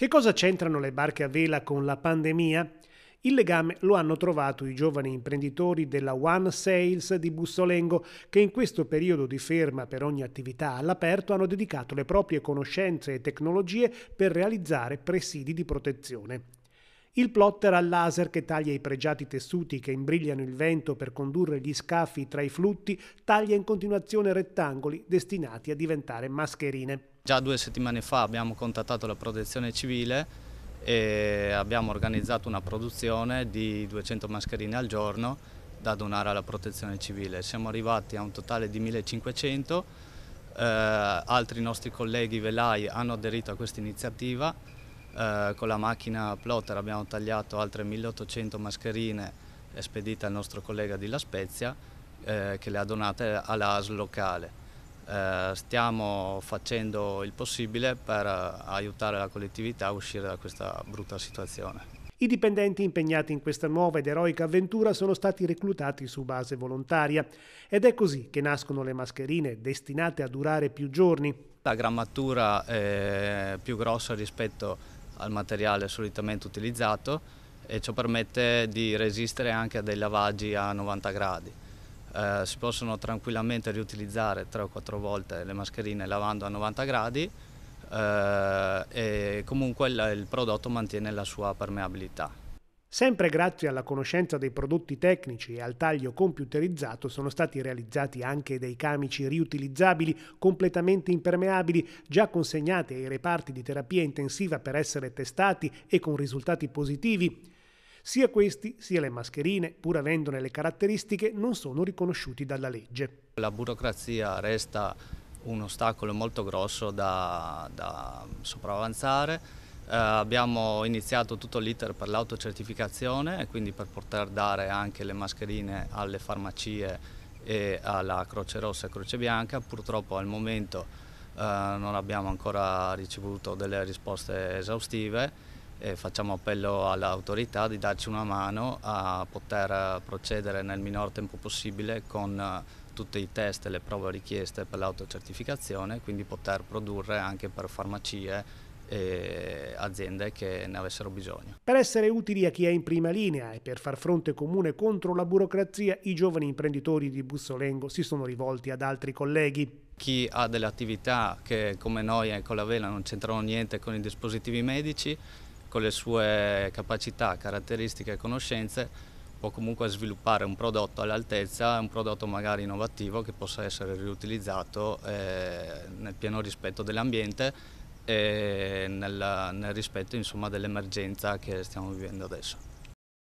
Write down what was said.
Che cosa c'entrano le barche a vela con la pandemia? Il legame lo hanno trovato i giovani imprenditori della One Sales di Bussolengo, che in questo periodo di ferma per ogni attività all'aperto hanno dedicato le proprie conoscenze e tecnologie per realizzare presidi di protezione il plotter al laser che taglia i pregiati tessuti che imbrigliano il vento per condurre gli scafi tra i flutti taglia in continuazione rettangoli destinati a diventare mascherine. Già due settimane fa abbiamo contattato la protezione civile e abbiamo organizzato una produzione di 200 mascherine al giorno da donare alla protezione civile. Siamo arrivati a un totale di 1500, eh, altri nostri colleghi velai hanno aderito a questa iniziativa eh, con la macchina plotter abbiamo tagliato altre 1800 mascherine spedite al nostro collega di La Spezia eh, che le ha donate all'AS locale. Eh, stiamo facendo il possibile per aiutare la collettività a uscire da questa brutta situazione. I dipendenti impegnati in questa nuova ed eroica avventura sono stati reclutati su base volontaria ed è così che nascono le mascherine destinate a durare più giorni. La grammatura è più grossa rispetto al materiale solitamente utilizzato e ciò permette di resistere anche a dei lavaggi a 90 gradi. Eh, si possono tranquillamente riutilizzare 3 o 4 volte le mascherine lavando a 90 gradi eh, e comunque il, il prodotto mantiene la sua permeabilità. Sempre grazie alla conoscenza dei prodotti tecnici e al taglio computerizzato sono stati realizzati anche dei camici riutilizzabili completamente impermeabili, già consegnati ai reparti di terapia intensiva per essere testati e con risultati positivi. Sia questi sia le mascherine, pur avendone le caratteristiche, non sono riconosciuti dalla legge. La burocrazia resta un ostacolo molto grosso da, da sopravvanzare eh, abbiamo iniziato tutto l'iter per l'autocertificazione e quindi per poter dare anche le mascherine alle farmacie e alla Croce Rossa e Croce Bianca. Purtroppo al momento eh, non abbiamo ancora ricevuto delle risposte esaustive e facciamo appello all'autorità di darci una mano a poter procedere nel minor tempo possibile con eh, tutti i test e le prove richieste per l'autocertificazione, quindi poter produrre anche per farmacie eh, aziende che ne avessero bisogno. Per essere utili a chi è in prima linea e per far fronte comune contro la burocrazia, i giovani imprenditori di Bussolengo si sono rivolti ad altri colleghi chi ha delle attività che come noi e con la vela non c'entrano niente con i dispositivi medici, con le sue capacità, caratteristiche e conoscenze, può comunque sviluppare un prodotto all'altezza, un prodotto magari innovativo che possa essere riutilizzato eh, nel pieno rispetto dell'ambiente nel, nel rispetto dell'emergenza che stiamo vivendo adesso.